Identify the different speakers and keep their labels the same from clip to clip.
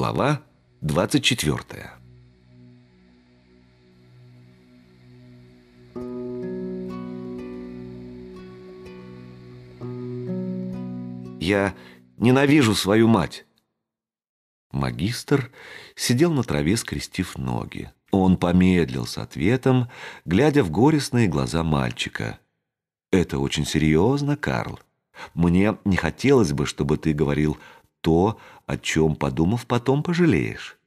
Speaker 1: Глава 24. Я ненавижу свою мать. Магистр сидел на траве, скрестив ноги. Он помедлил с ответом, глядя в горестные глаза мальчика. «Это очень серьезно, Карл. Мне не хотелось бы, чтобы ты говорил то, о чем, подумав, потом пожалеешь.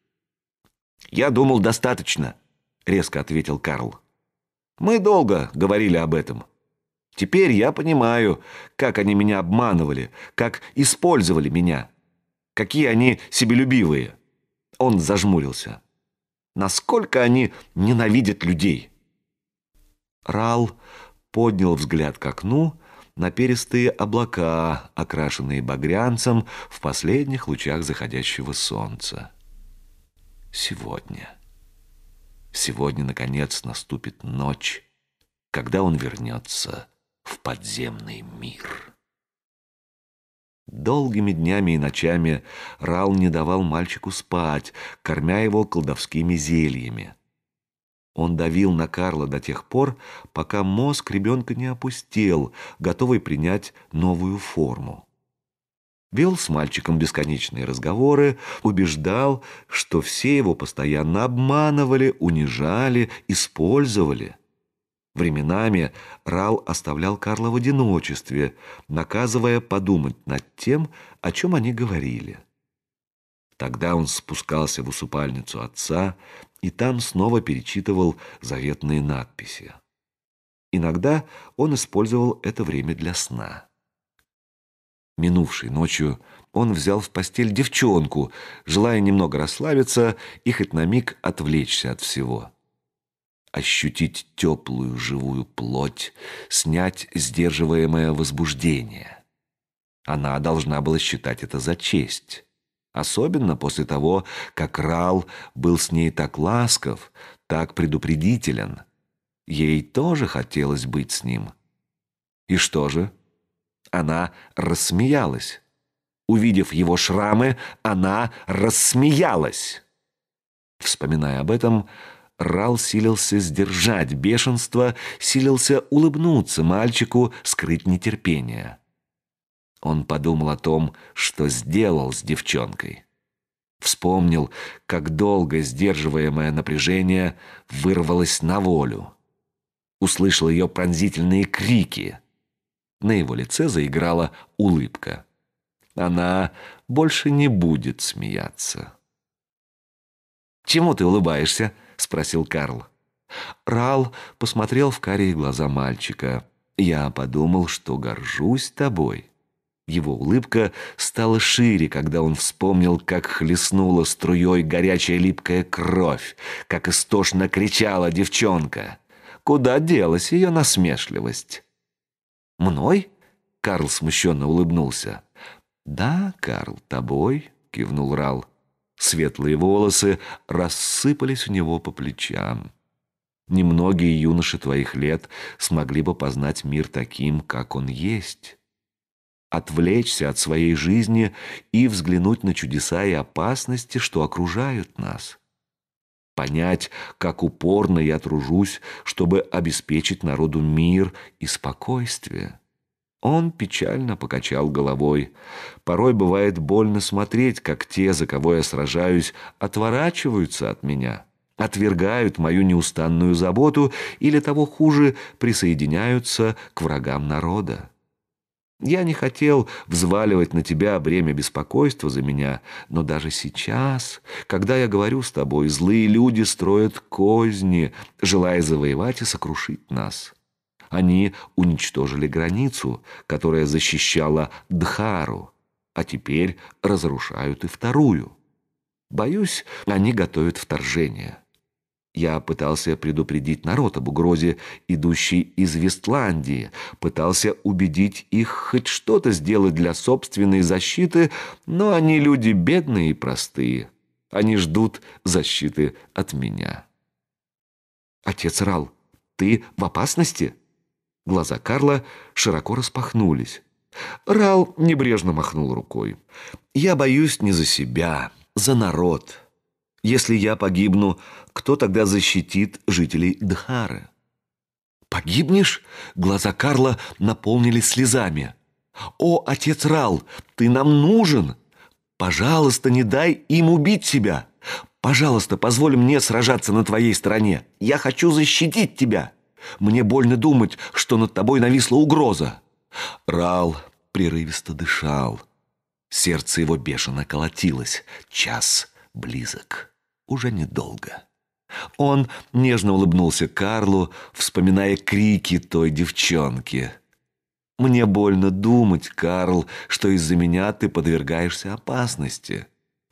Speaker 1: «Я думал, достаточно», — резко ответил Карл. «Мы долго говорили об этом. Теперь я понимаю, как они меня обманывали, как использовали меня. Какие они себелюбивые». Он зажмурился. «Насколько они ненавидят людей!» Рал поднял взгляд к окну на перистые облака, окрашенные багрянцем в последних лучах заходящего солнца. Сегодня. Сегодня, наконец, наступит ночь, когда он вернется в подземный мир. Долгими днями и ночами Рал не давал мальчику спать, кормя его колдовскими зельями. Он давил на Карла до тех пор, пока мозг ребенка не опустел, готовый принять новую форму. Вел с мальчиком бесконечные разговоры, убеждал, что все его постоянно обманывали, унижали, использовали. Временами Рал оставлял Карла в одиночестве, наказывая подумать над тем, о чем они говорили. Тогда он спускался в усыпальницу отца и там снова перечитывал заветные надписи. Иногда он использовал это время для сна. Минувшей ночью он взял в постель девчонку, желая немного расслабиться и хоть на миг отвлечься от всего. Ощутить теплую живую плоть, снять сдерживаемое возбуждение. Она должна была считать это за честь. Особенно после того, как Рал был с ней так ласков, так предупредителен. Ей тоже хотелось быть с ним. И что же? Она рассмеялась. Увидев его шрамы, она рассмеялась. Вспоминая об этом, Рал силился сдержать бешенство, силился улыбнуться мальчику, скрыть нетерпение. Он подумал о том, что сделал с девчонкой. Вспомнил, как долго сдерживаемое напряжение вырвалось на волю. Услышал ее пронзительные крики. На его лице заиграла улыбка. Она больше не будет смеяться. «Чему ты улыбаешься?» — спросил Карл. Рал посмотрел в карие глаза мальчика. «Я подумал, что горжусь тобой». Его улыбка стала шире, когда он вспомнил, как хлестнула струей горячая липкая кровь, как истошно кричала девчонка. Куда делась ее насмешливость? «Мной?» — Карл смущенно улыбнулся. «Да, Карл, тобой», — кивнул Рал. Светлые волосы рассыпались у него по плечам. Немногие юноши твоих лет смогли бы познать мир таким, как он есть отвлечься от своей жизни и взглянуть на чудеса и опасности, что окружают нас. Понять, как упорно я тружусь, чтобы обеспечить народу мир и спокойствие. Он печально покачал головой. Порой бывает больно смотреть, как те, за кого я сражаюсь, отворачиваются от меня, отвергают мою неустанную заботу или, того хуже, присоединяются к врагам народа. Я не хотел взваливать на тебя бремя беспокойства за меня, но даже сейчас, когда я говорю с тобой, злые люди строят козни, желая завоевать и сокрушить нас. Они уничтожили границу, которая защищала Дхару, а теперь разрушают и вторую. Боюсь, они готовят вторжение». Я пытался предупредить народ об угрозе, идущей из Вестландии, пытался убедить их хоть что-то сделать для собственной защиты, но они люди бедные и простые. Они ждут защиты от меня. «Отец Рал, ты в опасности?» Глаза Карла широко распахнулись. Рал небрежно махнул рукой. «Я боюсь не за себя, за народ». Если я погибну, кто тогда защитит жителей Дхары? Погибнешь? Глаза Карла наполнились слезами. О, отец Рал, ты нам нужен. Пожалуйста, не дай им убить тебя. Пожалуйста, позволь мне сражаться на твоей стороне. Я хочу защитить тебя. Мне больно думать, что над тобой нависла угроза. Рал прерывисто дышал. Сердце его бешено колотилось. Час близок уже недолго. Он нежно улыбнулся Карлу, вспоминая крики той девчонки. «Мне больно думать, Карл, что из-за меня ты подвергаешься опасности.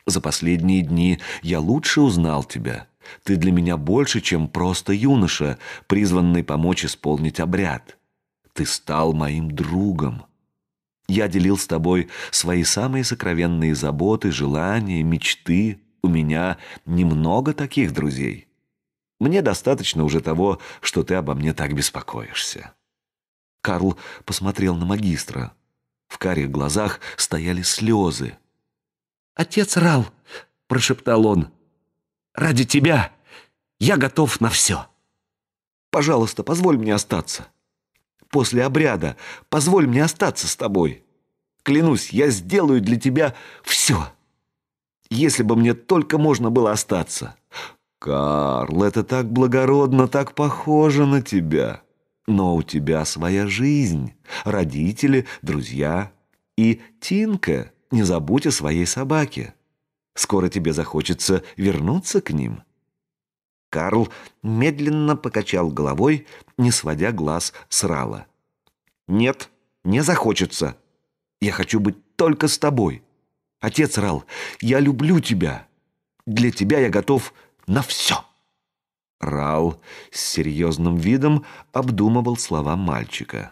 Speaker 1: За последние дни я лучше узнал тебя. Ты для меня больше, чем просто юноша, призванный помочь исполнить обряд. Ты стал моим другом». Я делил с тобой свои самые сокровенные заботы, желания, мечты у меня немного таких друзей. Мне достаточно уже того, что ты обо мне так беспокоишься». Карл посмотрел на магистра. В карих глазах стояли слезы. «Отец Рал!» — прошептал он. «Ради тебя я готов на все!» «Пожалуйста, позволь мне остаться. После обряда позволь мне остаться с тобой. Клянусь, я сделаю для тебя все!» Если бы мне только можно было остаться. Карл, это так благородно, так похоже на тебя. Но у тебя своя жизнь, родители, друзья. И Тинка, не забудь о своей собаке. Скоро тебе захочется вернуться к ним». Карл медленно покачал головой, не сводя глаз с Рала. «Нет, не захочется. Я хочу быть только с тобой. Отец рал, я люблю тебя. Для тебя я готов на все. Рал с серьезным видом обдумывал слова мальчика.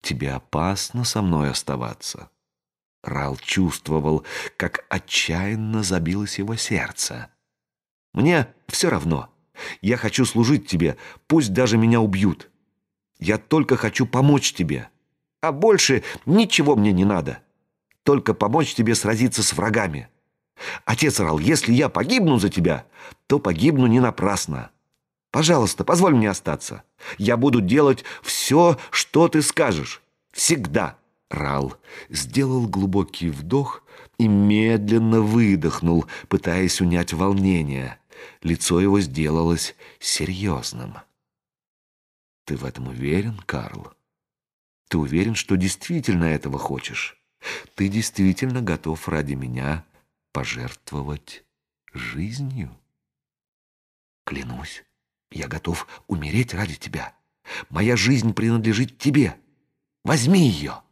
Speaker 1: «Тебе опасно со мной оставаться». Рал чувствовал, как отчаянно забилось его сердце. «Мне все равно. Я хочу служить тебе, пусть даже меня убьют. Я только хочу помочь тебе. А больше ничего мне не надо» только помочь тебе сразиться с врагами. Отец орал, если я погибну за тебя, то погибну не напрасно. Пожалуйста, позволь мне остаться. Я буду делать все, что ты скажешь. Всегда. Рал сделал глубокий вдох и медленно выдохнул, пытаясь унять волнение. Лицо его сделалось серьезным. «Ты в этом уверен, Карл? Ты уверен, что действительно этого хочешь?» Ты действительно готов ради меня пожертвовать жизнью? Клянусь, я готов умереть ради тебя. Моя жизнь принадлежит тебе. Возьми ее.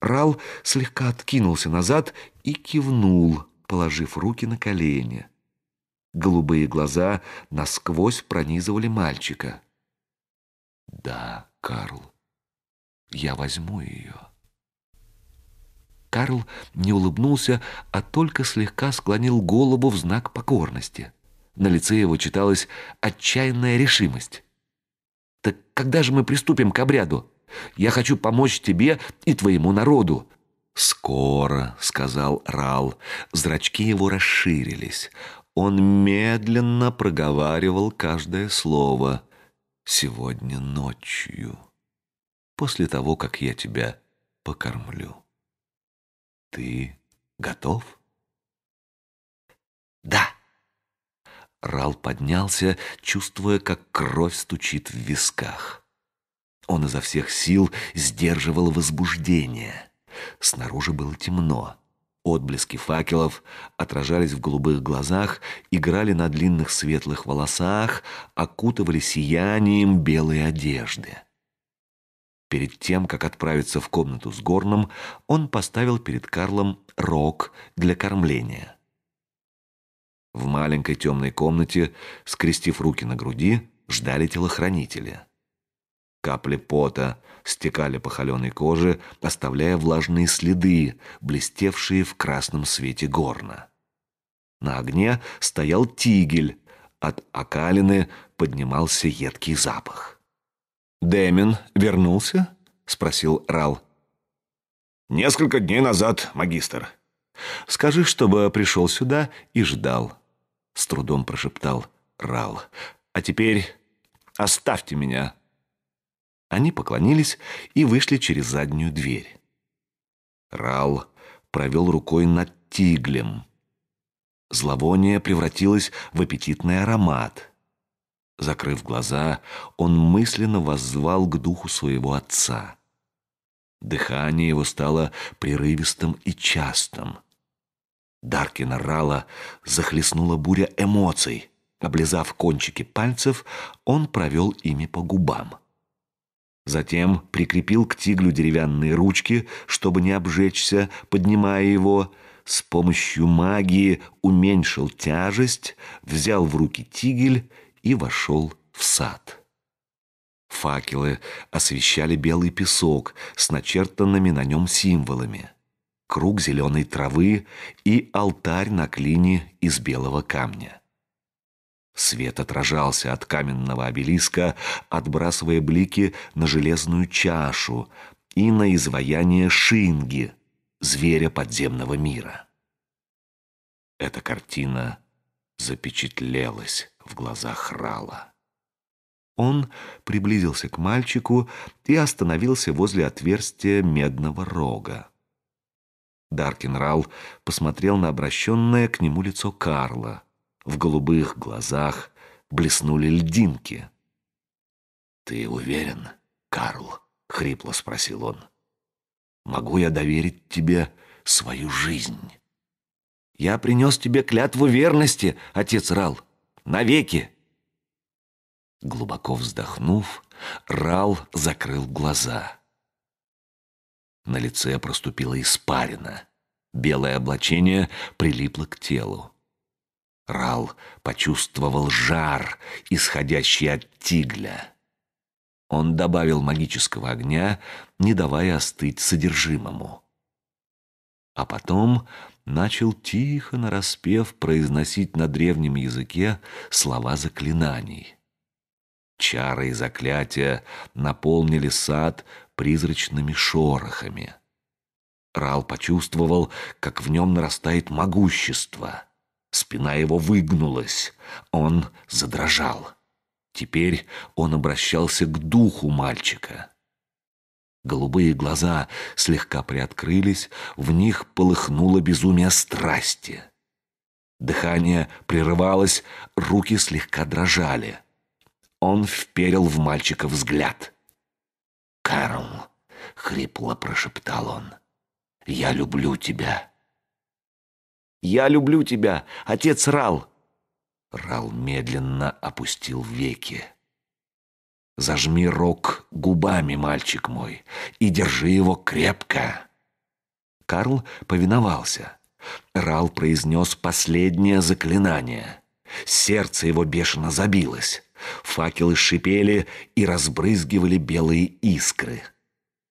Speaker 1: Рал слегка откинулся назад и кивнул, положив руки на колени. Голубые глаза насквозь пронизывали мальчика. «Да, Карл, я возьму ее». Карл не улыбнулся, а только слегка склонил голову в знак покорности. На лице его читалась отчаянная решимость. «Так когда же мы приступим к обряду? Я хочу помочь тебе и твоему народу». «Скоро», — сказал Рал. Зрачки его расширились. Он медленно проговаривал каждое слово. «Сегодня ночью, после того, как я тебя покормлю». «Ты готов?» «Да!» Рал поднялся, чувствуя, как кровь стучит в висках. Он изо всех сил сдерживал возбуждение. Снаружи было темно. Отблески факелов отражались в голубых глазах, играли на длинных светлых волосах, окутывали сиянием белые одежды. Перед тем, как отправиться в комнату с Горном, он поставил перед Карлом рог для кормления. В маленькой темной комнате, скрестив руки на груди, ждали телохранители. Капли пота стекали по холеной коже, оставляя влажные следы, блестевшие в красном свете горна. На огне стоял тигель, от окалины поднимался едкий запах. «Дэмин вернулся?» — спросил Рал. «Несколько дней назад, магистр». «Скажи, чтобы пришел сюда и ждал», — с трудом прошептал Рал. «А теперь оставьте меня». Они поклонились и вышли через заднюю дверь. Рал провел рукой над тиглем. Зловоние превратилось в аппетитный аромат. Закрыв глаза, он мысленно воззвал к духу своего отца. Дыхание его стало прерывистым и частым. Даркина Рала захлестнула буря эмоций. Облизав кончики пальцев, он провел ими по губам. Затем прикрепил к тиглю деревянные ручки, чтобы не обжечься, поднимая его. С помощью магии уменьшил тяжесть, взял в руки тигель и вошел в сад. Факелы освещали белый песок с начертанными на нем символами. Круг зеленой травы и алтарь на клине из белого камня. Свет отражался от каменного обелиска, отбрасывая блики на железную чашу и на изваяние Шинги, зверя подземного мира. Эта картина запечатлелась в глазах Рала. Он приблизился к мальчику и остановился возле отверстия медного рога. Даркин Рал посмотрел на обращенное к нему лицо Карла. В голубых глазах блеснули льдинки. «Ты уверен, Карл?» — хрипло спросил он. «Могу я доверить тебе свою жизнь?» «Я принес тебе клятву верности, отец Рал навеки!» Глубоко вздохнув, Рал закрыл глаза. На лице проступила испарина. Белое облачение прилипло к телу. Рал почувствовал жар, исходящий от тигля. Он добавил магического огня, не давая остыть содержимому. А потом начал тихо нараспев произносить на древнем языке слова заклинаний. Чары и заклятия наполнили сад призрачными шорохами. Рал почувствовал, как в нем нарастает могущество. Спина его выгнулась, он задрожал. Теперь он обращался к духу мальчика — Голубые глаза слегка приоткрылись, в них полыхнуло безумие страсти. Дыхание прерывалось, руки слегка дрожали. Он вперил в мальчика взгляд. Карл, хрипло прошептал он, — «я люблю тебя». «Я люблю тебя, отец Рал!» Рал медленно опустил веки. Зажми рог губами, мальчик мой, и держи его крепко». Карл повиновался. Рал произнес последнее заклинание. Сердце его бешено забилось. Факелы шипели и разбрызгивали белые искры.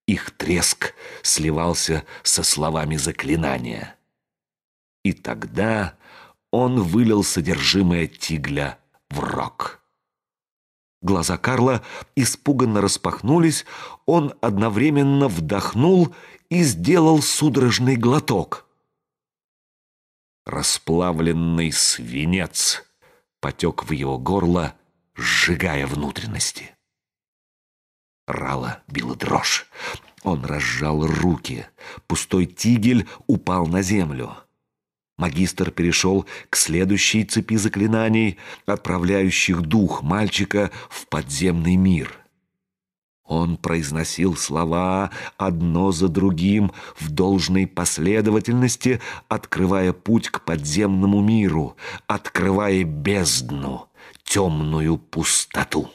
Speaker 1: Их треск сливался со словами заклинания. И тогда он вылил содержимое тигля в рог. Глаза Карла испуганно распахнулись, он одновременно вдохнул и сделал судорожный глоток. Расплавленный свинец потек в его горло, сжигая внутренности. Рала била дрожь. Он разжал руки. Пустой тигель упал на землю. Магистр перешел к следующей цепи заклинаний, отправляющих дух мальчика в подземный мир. Он произносил слова одно за другим в должной последовательности, открывая путь к подземному миру, открывая бездну, темную пустоту.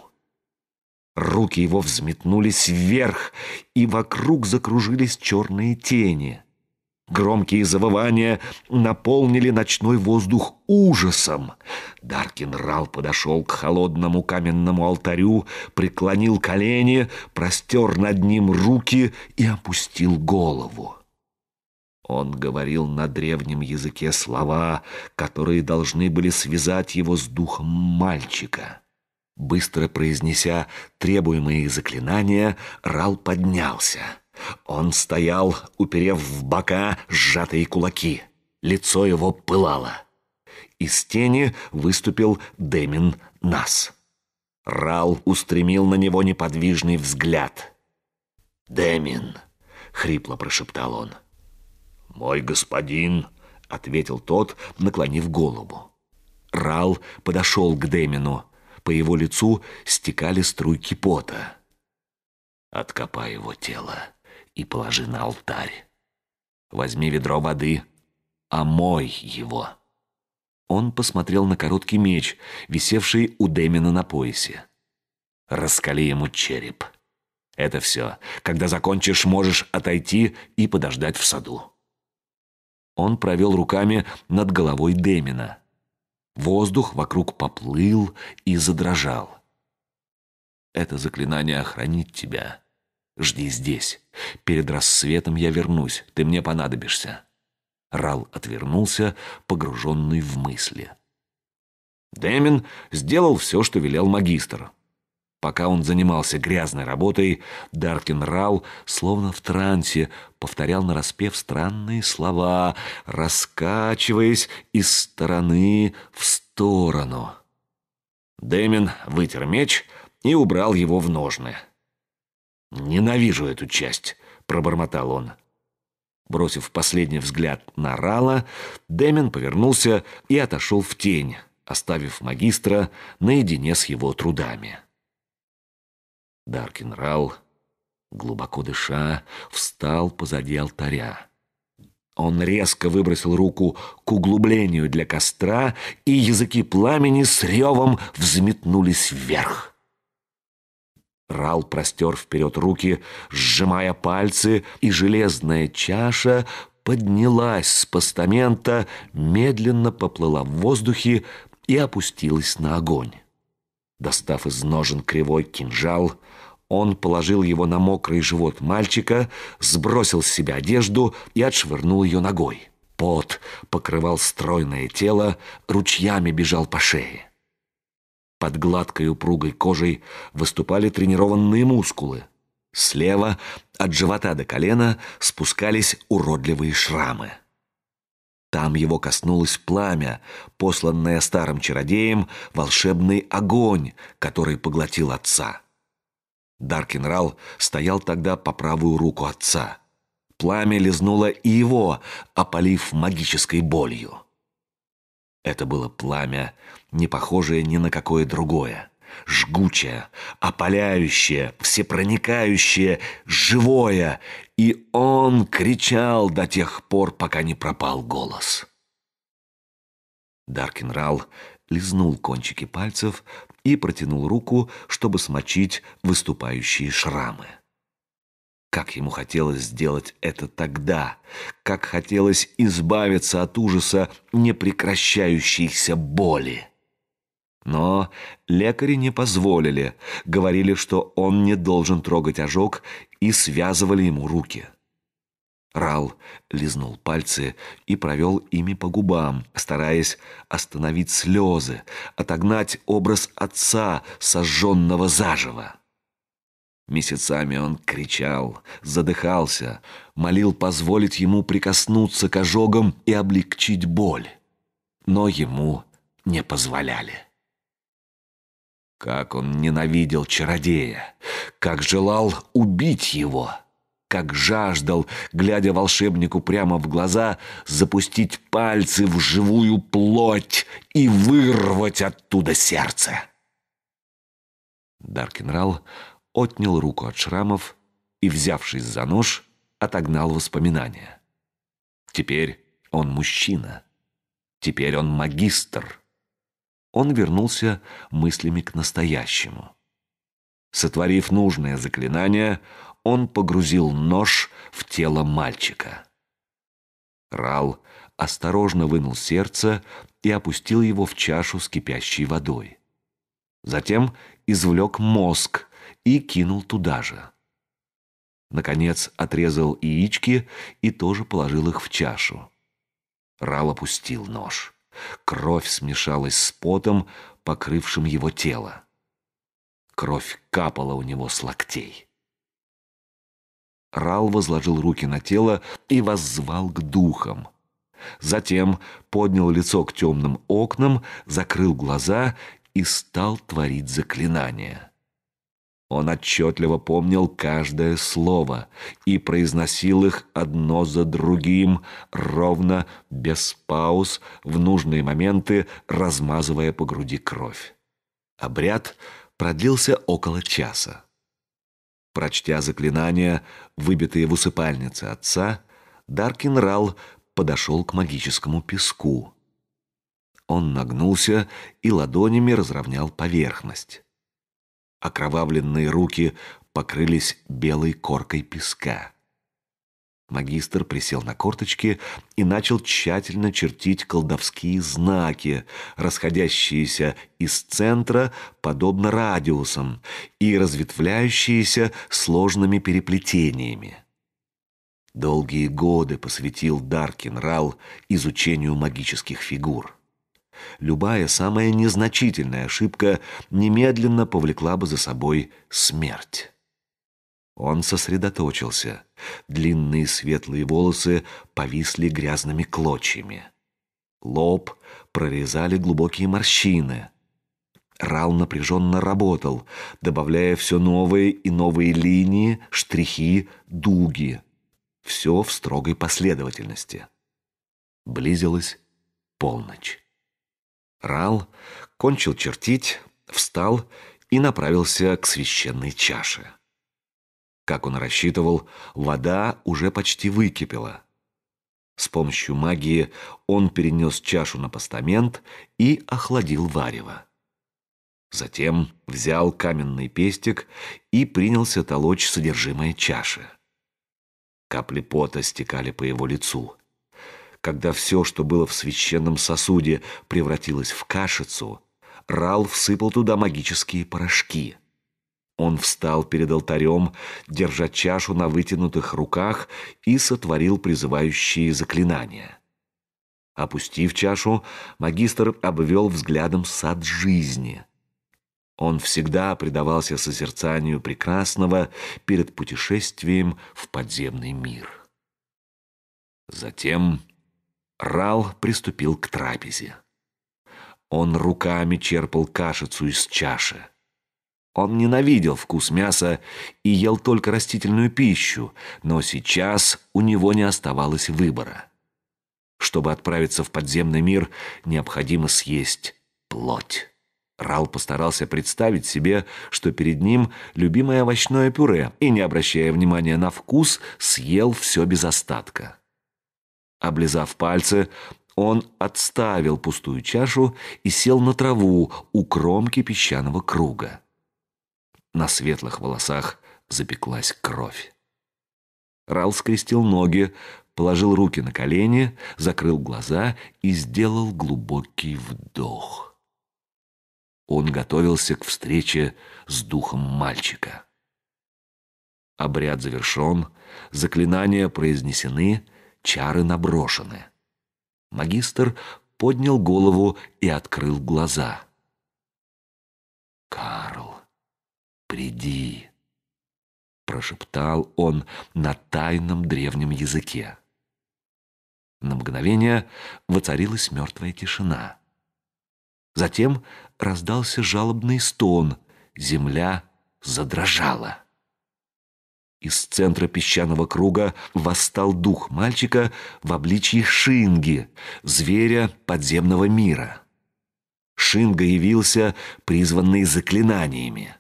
Speaker 1: Руки его взметнулись вверх, и вокруг закружились черные тени — Громкие завывания наполнили ночной воздух ужасом. Даркин Рал подошел к холодному каменному алтарю, преклонил колени, простер над ним руки и опустил голову. Он говорил на древнем языке слова, которые должны были связать его с духом мальчика. Быстро произнеся требуемые заклинания, Рал поднялся — он стоял, уперев в бока сжатые кулаки. Лицо его пылало. Из тени выступил Демин Нас. Рал устремил на него неподвижный взгляд. «Демин!» — хрипло прошептал он. «Мой господин!» — ответил тот, наклонив голову. Рал подошел к Демину. По его лицу стекали струйки пота. «Откопай его тело», и положи на алтарь. Возьми ведро воды, омой его». Он посмотрел на короткий меч, висевший у Демина на поясе. «Раскали ему череп. Это все. Когда закончишь, можешь отойти и подождать в саду». Он провел руками над головой Демина. Воздух вокруг поплыл и задрожал. «Это заклинание охранит тебя», Жди здесь. Перед рассветом я вернусь. Ты мне понадобишься». Рал отвернулся, погруженный в мысли. Дэмин сделал все, что велел магистр. Пока он занимался грязной работой, Даркин Рал, словно в трансе, повторял нараспев странные слова, раскачиваясь из стороны в сторону. Дэмин вытер меч и убрал его в ножны. «Ненавижу эту часть», — пробормотал он. Бросив последний взгляд на Рала, Демин повернулся и отошел в тень, оставив магистра наедине с его трудами. Даркин Рал, глубоко дыша, встал позади алтаря. Он резко выбросил руку к углублению для костра, и языки пламени с ревом взметнулись вверх. Рал простер вперед руки, сжимая пальцы, и железная чаша поднялась с постамента, медленно поплыла в воздухе и опустилась на огонь. Достав из ножен кривой кинжал, он положил его на мокрый живот мальчика, сбросил с себя одежду и отшвырнул ее ногой. Пот покрывал стройное тело, ручьями бежал по шее. Под гладкой упругой кожей выступали тренированные мускулы. Слева, от живота до колена, спускались уродливые шрамы. Там его коснулось пламя, посланное старым чародеем волшебный огонь, который поглотил отца. Даркинрал стоял тогда по правую руку отца. Пламя лизнуло и его, опалив магической болью. Это было пламя не похожее ни на какое другое. Жгучее, опаляющее, всепроникающее, живое. И он кричал до тех пор, пока не пропал голос. Даркин Рал лизнул кончики пальцев и протянул руку, чтобы смочить выступающие шрамы. Как ему хотелось сделать это тогда, как хотелось избавиться от ужаса непрекращающейся боли. Но лекари не позволили, говорили, что он не должен трогать ожог, и связывали ему руки. Рал лизнул пальцы и провел ими по губам, стараясь остановить слезы, отогнать образ отца, сожженного заживо. Месяцами он кричал, задыхался, молил позволить ему прикоснуться к ожогам и облегчить боль. Но ему не позволяли. Как он ненавидел чародея, как желал убить его, как жаждал, глядя волшебнику прямо в глаза, запустить пальцы в живую плоть и вырвать оттуда сердце. Даркенрал отнял руку от шрамов и, взявшись за нож, отогнал воспоминания. Теперь он мужчина. Теперь он магистр он вернулся мыслями к настоящему. Сотворив нужное заклинание, он погрузил нож в тело мальчика. Рал осторожно вынул сердце и опустил его в чашу с кипящей водой. Затем извлек мозг и кинул туда же. Наконец отрезал яички и тоже положил их в чашу. Рал опустил нож. Кровь смешалась с потом, покрывшим его тело. Кровь капала у него с локтей. Рал возложил руки на тело и воззвал к духам. Затем поднял лицо к темным окнам, закрыл глаза и стал творить заклинания. Он отчетливо помнил каждое слово и произносил их одно за другим, ровно, без пауз, в нужные моменты размазывая по груди кровь. Обряд продлился около часа. Прочтя заклинания, выбитые в усыпальнице отца, Даркин Рал подошел к магическому песку. Он нагнулся и ладонями разровнял поверхность. Окровавленные руки покрылись белой коркой песка. Магистр присел на корточки и начал тщательно чертить колдовские знаки, расходящиеся из центра, подобно радиусам, и разветвляющиеся сложными переплетениями. Долгие годы посвятил Даркин Рал изучению магических фигур. Любая самая незначительная ошибка немедленно повлекла бы за собой смерть. Он сосредоточился. Длинные светлые волосы повисли грязными клочьями. Лоб прорезали глубокие морщины. Рал напряженно работал, добавляя все новые и новые линии, штрихи, дуги. Все в строгой последовательности. Близилась полночь. Рал кончил чертить, встал и направился к священной чаше. Как он рассчитывал, вода уже почти выкипела. С помощью магии он перенес чашу на постамент и охладил варево. Затем взял каменный пестик и принялся толочь содержимое чаши. Капли пота стекали по его лицу. Когда все, что было в священном сосуде, превратилось в кашицу, Рал всыпал туда магические порошки. Он встал перед алтарем, держа чашу на вытянутых руках и сотворил призывающие заклинания. Опустив чашу, магистр обвел взглядом сад жизни. Он всегда предавался созерцанию прекрасного перед путешествием в подземный мир. Затем Рал приступил к трапезе. Он руками черпал кашицу из чаши. Он ненавидел вкус мяса и ел только растительную пищу, но сейчас у него не оставалось выбора. Чтобы отправиться в подземный мир, необходимо съесть плоть. Рал постарался представить себе, что перед ним любимое овощное пюре, и, не обращая внимания на вкус, съел все без остатка. Облизав пальцы, он отставил пустую чашу и сел на траву у кромки песчаного круга. На светлых волосах запеклась кровь. Рал скрестил ноги, положил руки на колени, закрыл глаза и сделал глубокий вдох. Он готовился к встрече с духом мальчика. Обряд завершен, заклинания произнесены — чары наброшены. Магистр поднял голову и открыл глаза. «Карл, приди!» — прошептал он на тайном древнем языке. На мгновение воцарилась мертвая тишина. Затем раздался жалобный стон, земля задрожала. Из центра песчаного круга восстал дух мальчика в обличье Шинги, зверя подземного мира. Шинга явился, призванный заклинаниями.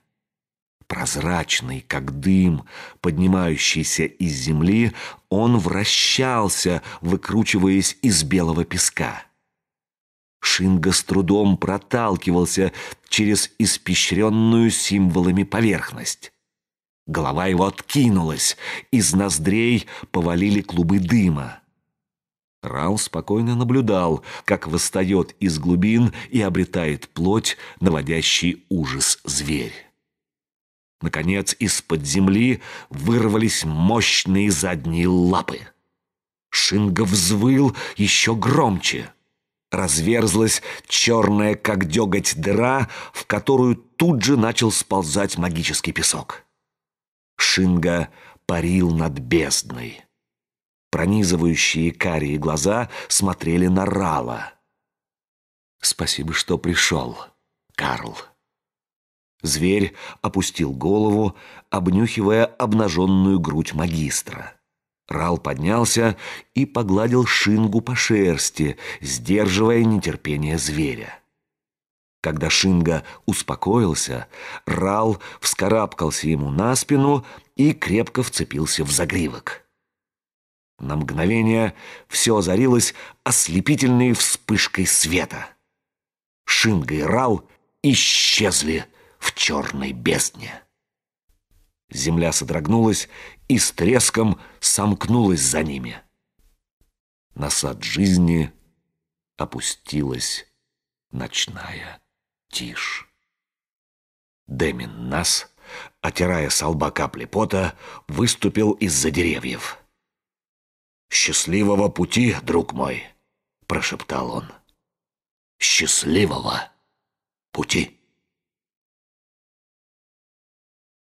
Speaker 1: Прозрачный, как дым, поднимающийся из земли, он вращался, выкручиваясь из белого песка. Шинга с трудом проталкивался через испещренную символами поверхность. Голова его откинулась, из ноздрей повалили клубы дыма. Рау спокойно наблюдал, как восстает из глубин и обретает плоть, наводящий ужас зверь. Наконец, из-под земли вырвались мощные задние лапы. Шинга взвыл еще громче. Разверзлась черная, как деготь, дыра, в которую тут же начал сползать магический песок. Шинга парил над бездной. Пронизывающие карие глаза смотрели на Рала. «Спасибо, что пришел, Карл». Зверь опустил голову, обнюхивая обнаженную грудь магистра. Рал поднялся и погладил шингу по шерсти, сдерживая нетерпение зверя. Когда Шинга успокоился, Рал вскарабкался ему на спину и крепко вцепился в загривок. На мгновение все озарилось ослепительной вспышкой света. Шинга и Рал исчезли в черной бездне. Земля содрогнулась и с треском сомкнулась за ними. На сад жизни опустилась ночная тишь. Демин нас, отирая с лба капли пота, выступил из-за деревьев. «Счастливого пути, друг мой!» – прошептал он. «Счастливого пути!»